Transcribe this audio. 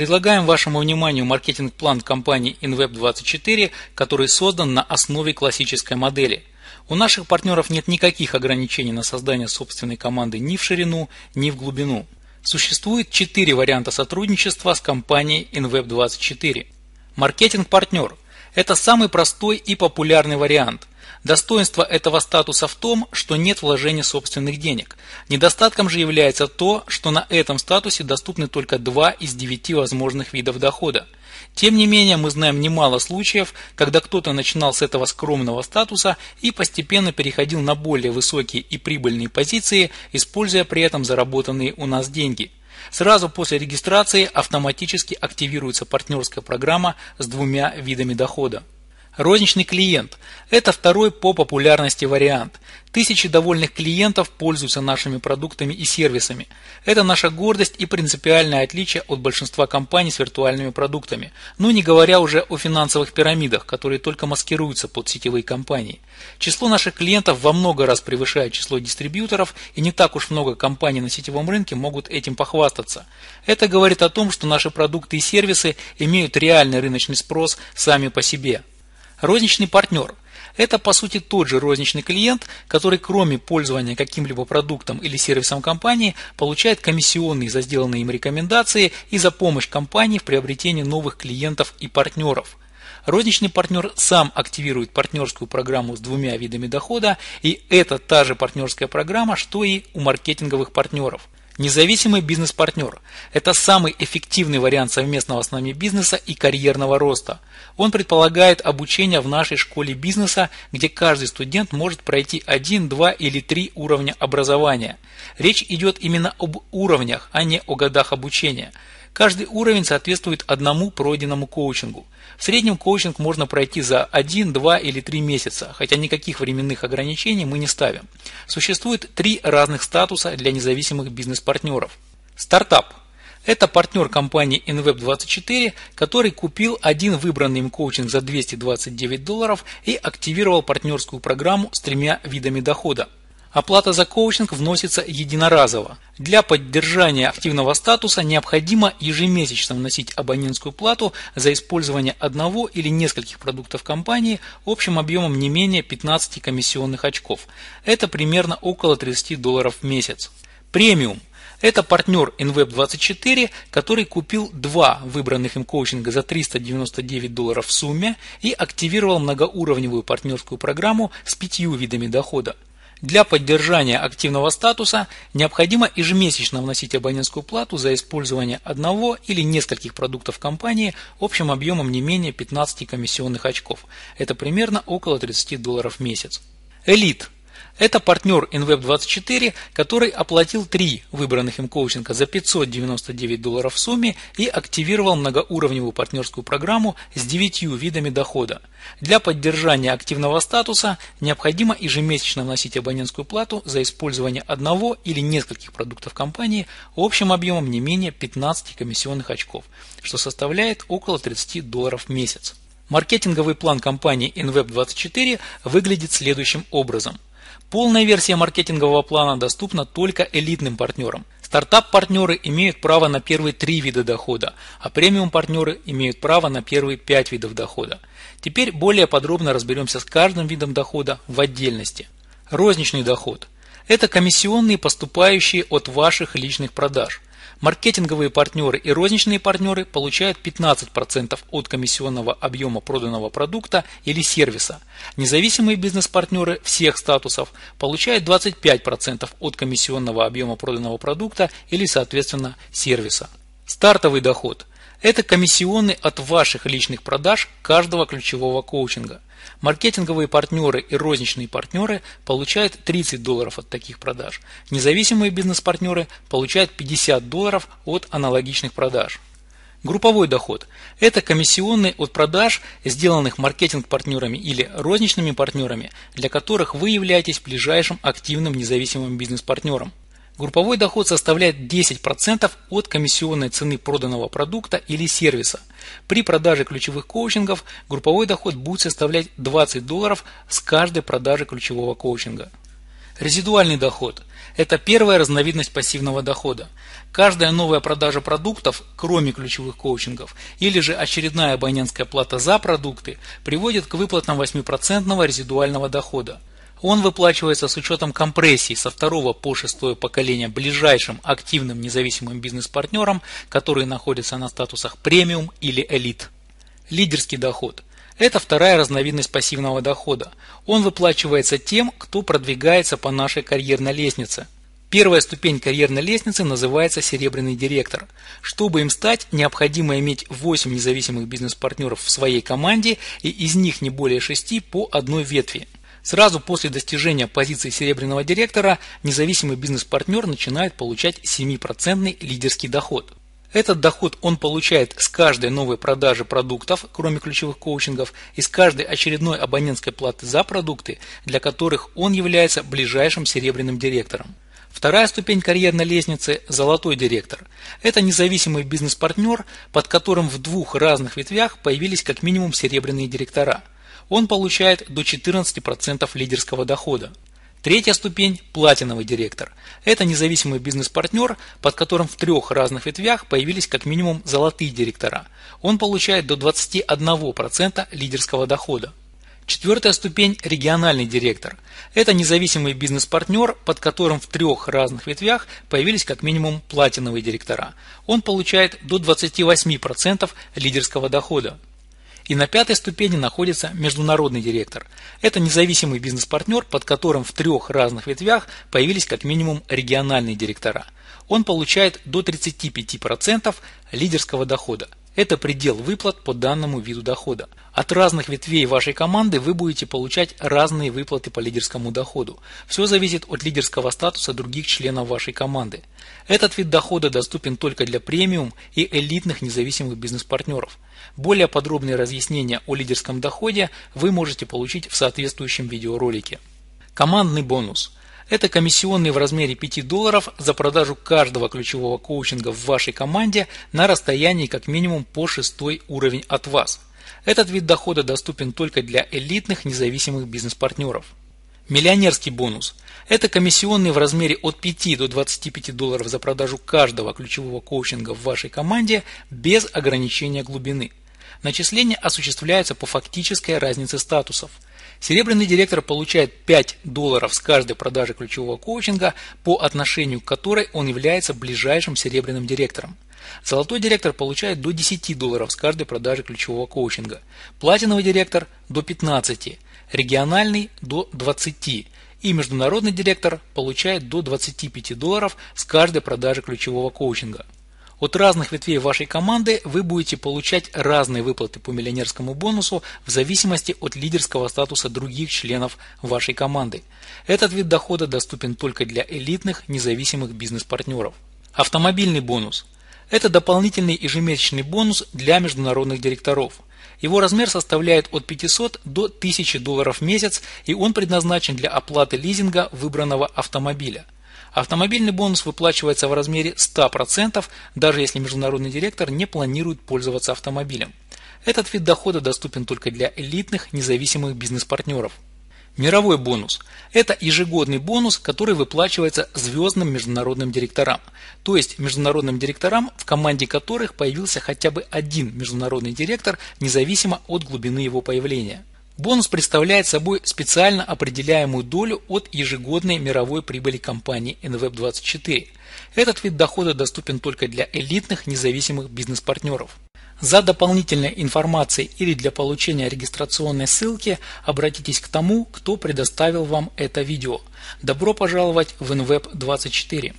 Предлагаем вашему вниманию маркетинг-план компании InWeb24, который создан на основе классической модели. У наших партнеров нет никаких ограничений на создание собственной команды ни в ширину, ни в глубину. Существует четыре варианта сотрудничества с компанией InWeb24. Маркетинг-партнер – это самый простой и популярный вариант. Достоинство этого статуса в том, что нет вложения собственных денег. Недостатком же является то, что на этом статусе доступны только два из девяти возможных видов дохода. Тем не менее, мы знаем немало случаев, когда кто-то начинал с этого скромного статуса и постепенно переходил на более высокие и прибыльные позиции, используя при этом заработанные у нас деньги. Сразу после регистрации автоматически активируется партнерская программа с двумя видами дохода. Розничный клиент – это второй по популярности вариант. Тысячи довольных клиентов пользуются нашими продуктами и сервисами. Это наша гордость и принципиальное отличие от большинства компаний с виртуальными продуктами, ну не говоря уже о финансовых пирамидах, которые только маскируются под сетевые компании. Число наших клиентов во много раз превышает число дистрибьюторов, и не так уж много компаний на сетевом рынке могут этим похвастаться. Это говорит о том, что наши продукты и сервисы имеют реальный рыночный спрос сами по себе. Розничный партнер – это по сути тот же розничный клиент, который кроме пользования каким-либо продуктом или сервисом компании получает комиссионные за сделанные им рекомендации и за помощь компании в приобретении новых клиентов и партнеров. Розничный партнер сам активирует партнерскую программу с двумя видами дохода, и это та же партнерская программа, что и у маркетинговых партнеров – Независимый бизнес-партнер – это самый эффективный вариант совместного с нами бизнеса и карьерного роста. Он предполагает обучение в нашей школе бизнеса, где каждый студент может пройти один, два или три уровня образования. Речь идет именно об уровнях, а не о годах обучения. Каждый уровень соответствует одному пройденному коучингу. В среднем коучинг можно пройти за 1, 2 или 3 месяца, хотя никаких временных ограничений мы не ставим. Существует три разных статуса для независимых бизнес-партнеров. Стартап это партнер компании InWeb24, который купил один выбранный им коучинг за 229 долларов и активировал партнерскую программу с тремя видами дохода – Оплата за коучинг вносится единоразово. Для поддержания активного статуса необходимо ежемесячно вносить абонентскую плату за использование одного или нескольких продуктов компании общим объемом не менее 15 комиссионных очков. Это примерно около 30 долларов в месяц. Премиум это партнер InWeb24, который купил два выбранных им коучинга за 399 долларов в сумме и активировал многоуровневую партнерскую программу с пятью видами дохода. Для поддержания активного статуса необходимо ежемесячно вносить абонентскую плату за использование одного или нескольких продуктов компании общим объемом не менее 15 комиссионных очков. Это примерно около 30 долларов в месяц. Элит это партнер InWeb24, который оплатил три выбранных им коучинга за 599 долларов в сумме и активировал многоуровневую партнерскую программу с девятью видами дохода. Для поддержания активного статуса необходимо ежемесячно вносить абонентскую плату за использование одного или нескольких продуктов компании общим объемом не менее 15 комиссионных очков, что составляет около 30 долларов в месяц. Маркетинговый план компании InWeb24 выглядит следующим образом – Полная версия маркетингового плана доступна только элитным партнерам. Стартап-партнеры имеют право на первые три вида дохода, а премиум-партнеры имеют право на первые пять видов дохода. Теперь более подробно разберемся с каждым видом дохода в отдельности. Розничный доход – это комиссионные, поступающие от ваших личных продаж. Маркетинговые партнеры и розничные партнеры получают 15% от комиссионного объема проданного продукта или сервиса. Независимые бизнес-партнеры всех статусов получают 25% от комиссионного объема проданного продукта или, соответственно, сервиса. Стартовый доход это комиссионный от ваших личных продаж каждого ключевого коучинга. Маркетинговые партнеры и розничные партнеры получают 30 долларов от таких продаж. Независимые бизнес-партнеры получают 50 долларов от аналогичных продаж. Групповой доход – это комиссионные от продаж, сделанных маркетинг-партнерами или розничными партнерами, для которых вы являетесь ближайшим активным независимым бизнес-партнером. Групповой доход составляет 10% от комиссионной цены проданного продукта или сервиса. При продаже ключевых коучингов групповой доход будет составлять 20 долларов с каждой продажи ключевого коучинга. Резидуальный доход – это первая разновидность пассивного дохода. Каждая новая продажа продуктов, кроме ключевых коучингов, или же очередная абонентская плата за продукты приводит к выплатам 8% резидуального дохода – он выплачивается с учетом компрессии со второго по шестое поколение ближайшим активным независимым бизнес-партнерам, которые находятся на статусах премиум или элит. Лидерский доход – это вторая разновидность пассивного дохода. Он выплачивается тем, кто продвигается по нашей карьерной лестнице – Первая ступень карьерной лестницы называется «Серебряный директор». Чтобы им стать, необходимо иметь 8 независимых бизнес-партнеров в своей команде и из них не более 6 по одной ветви – Сразу после достижения позиции серебряного директора независимый бизнес-партнер начинает получать 7% лидерский доход. Этот доход он получает с каждой новой продажи продуктов, кроме ключевых коучингов, и с каждой очередной абонентской платы за продукты, для которых он является ближайшим серебряным директором. Вторая ступень карьерной лестницы – золотой директор. Это независимый бизнес-партнер, под которым в двух разных ветвях появились как минимум серебряные директора – он получает до 14% лидерского дохода. Третья ступень – платиновый директор. Это независимый бизнес-партнер, под которым в трех разных ветвях появились как минимум золотые директора. Он получает до 21% лидерского дохода. Четвертая ступень – региональный директор. Это независимый бизнес-партнер, под которым в трех разных ветвях появились как минимум платиновые директора. Он получает до 28% лидерского дохода. И на пятой ступени находится международный директор. Это независимый бизнес-партнер, под которым в трех разных ветвях появились как минимум региональные директора. Он получает до 35% лидерского дохода – это предел выплат по данному виду дохода. От разных ветвей вашей команды вы будете получать разные выплаты по лидерскому доходу. Все зависит от лидерского статуса других членов вашей команды. Этот вид дохода доступен только для премиум и элитных независимых бизнес-партнеров. Более подробные разъяснения о лидерском доходе вы можете получить в соответствующем видеоролике. Командный бонус – это комиссионный в размере 5 долларов за продажу каждого ключевого коучинга в вашей команде на расстоянии как минимум по шестой уровень от вас. Этот вид дохода доступен только для элитных независимых бизнес-партнеров. Миллионерский бонус – это комиссионный в размере от 5 до 25 долларов за продажу каждого ключевого коучинга в вашей команде без ограничения глубины. Начисление осуществляется по фактической разнице статусов – Серебряный директор получает 5 долларов с каждой продажи ключевого коучинга, по отношению к которой он является ближайшим серебряным директором. Золотой директор получает до 10 долларов с каждой продажи ключевого коучинга. Платиновый директор – до 15, региональный – до 20 и международный директор получает до 25 долларов с каждой продажи ключевого коучинга. От разных ветвей вашей команды вы будете получать разные выплаты по миллионерскому бонусу в зависимости от лидерского статуса других членов вашей команды. Этот вид дохода доступен только для элитных независимых бизнес-партнеров. Автомобильный бонус. Это дополнительный ежемесячный бонус для международных директоров – его размер составляет от 500 до 1000 долларов в месяц, и он предназначен для оплаты лизинга выбранного автомобиля – Автомобильный бонус выплачивается в размере 100%, даже если международный директор не планирует пользоваться автомобилем. Этот вид дохода доступен только для элитных независимых бизнес-партнеров. Мировой бонус – это ежегодный бонус, который выплачивается звездным международным директорам, то есть международным директорам, в команде которых появился хотя бы один международный директор, независимо от глубины его появления. Бонус представляет собой специально определяемую долю от ежегодной мировой прибыли компании NWeb24. Этот вид дохода доступен только для элитных независимых бизнес-партнеров. За дополнительной информацией или для получения регистрационной ссылки обратитесь к тому, кто предоставил вам это видео. Добро пожаловать в InWeb24!